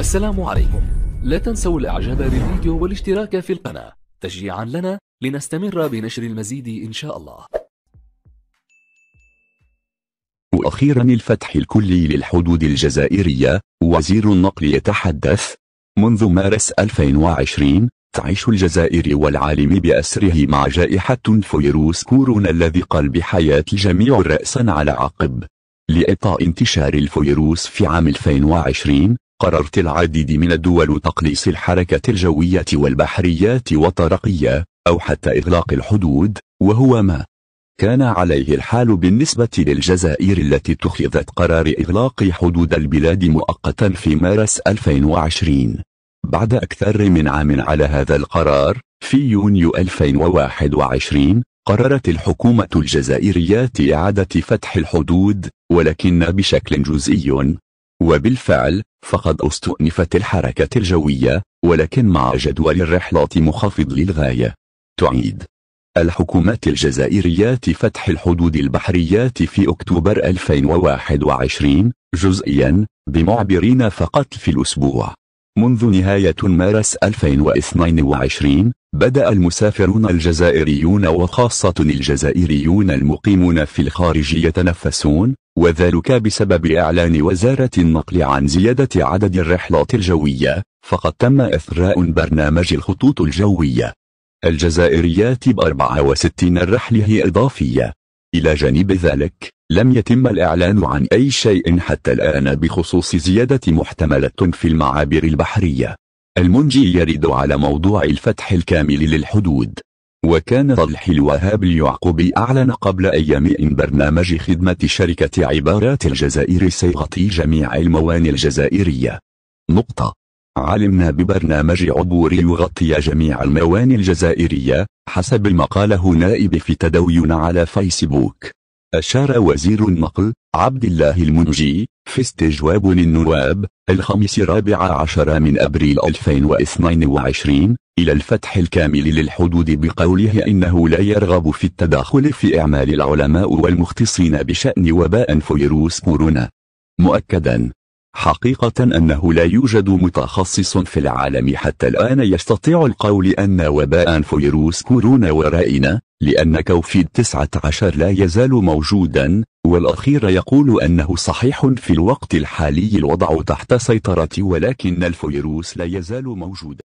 السلام عليكم لا تنسوا الاعجاب بالفيديو والاشتراك في القناة تشجيعا لنا لنستمر بنشر المزيد إن شاء الله وأخيرا الفتح الكلي للحدود الجزائرية وزير النقل يتحدث منذ مارس 2020 تعيش الجزائر والعالم بأسره مع جائحة فيروس كورونا الذي قل بحياة الجميع رأسا على عقب لإطاء انتشار الفيروس في عام 2020 قررت العديد من الدول تقليص الحركة الجوية والبحريات والطرقية أو حتى إغلاق الحدود وهو ما كان عليه الحال بالنسبة للجزائر التي اتخذت قرار إغلاق حدود البلاد مؤقتا في مارس 2020 بعد أكثر من عام على هذا القرار في يونيو 2021 قررت الحكومة الجزائرية إعادة فتح الحدود ولكن بشكل جزئي وبالفعل فقد استؤنفت الحركة الجوية ولكن مع جدول الرحلات منخفض للغاية تعيد الحكومات الجزائريات فتح الحدود البحريات في أكتوبر 2021 جزئيا بمعبرين فقط في الأسبوع منذ نهاية مارس 2022 بدأ المسافرون الجزائريون وخاصة الجزائريون المقيمون في الخارج يتنفسون وذلك بسبب إعلان وزارة النقل عن زيادة عدد الرحلات الجوية فقد تم إثراء برنامج الخطوط الجوية الجزائريات الجزائريات ب64 رحلة إضافية إلى جانب ذلك لم يتم الإعلان عن أي شيء حتى الآن بخصوص زيادة محتملة في المعابر البحرية المنجي يرد على موضوع الفتح الكامل للحدود وكان طلح الوهاب اليعقوبي أعلن قبل أيام إن برنامج خدمة شركة عبارات الجزائر سيغطي جميع الموانئ الجزائرية نقطة علمنا ببرنامج عبور يغطي جميع الموانئ الجزائرية حسب ما قاله نائب في تدوين على فيسبوك أشار وزير النقل عبد الله المنجي في استجواب للنواب الخميس رابع عشر من أبريل 2022 إلى الفتح الكامل للحدود بقوله إنه لا يرغب في التدخل في أعمال العلماء والمختصين بشأن وباء فيروس كورونا مؤكدا حقيقة أنه لا يوجد متخصص في العالم حتى الآن يستطيع القول أن وباء فيروس كورونا ورائنا لأن كوفيد 19 لا يزال موجودا والأخير يقول أنه صحيح في الوقت الحالي الوضع تحت سيطرة ولكن الفيروس لا يزال موجودا